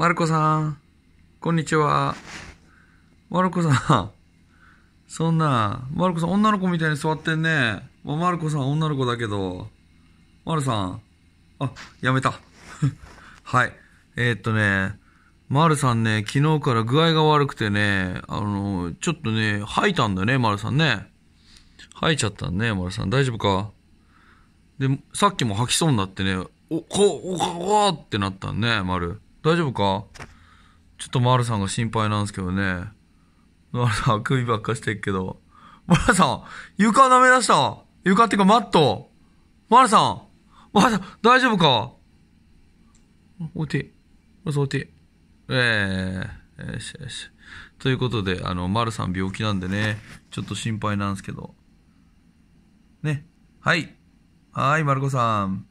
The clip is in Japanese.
マルコさん、こんにちは。マルコさん、そんな、マルコさん、女の子みたいに座ってんね。まあ、マルコさん、女の子だけど、マルさん、あ、やめた。はい。えー、っとね、マルさんね、昨日から具合が悪くてね、あの、ちょっとね、吐いたんだよね、マルさんね。吐いちゃったね、マルさん。大丈夫かで、さっきも吐きそうになってね、お、こ、お、こ、おってなったんね、マル。大丈夫かちょっとマルさんが心配なんですけどね。マルさん、首ばっかしてっけど。マルさん、床舐め出した床っていうかマットマルさんマルさん、大丈夫かおて。マルさて。ええー、よしよし。ということで、あの、マルさん病気なんでね、ちょっと心配なんですけど。ね。はい。はい、マルコさん。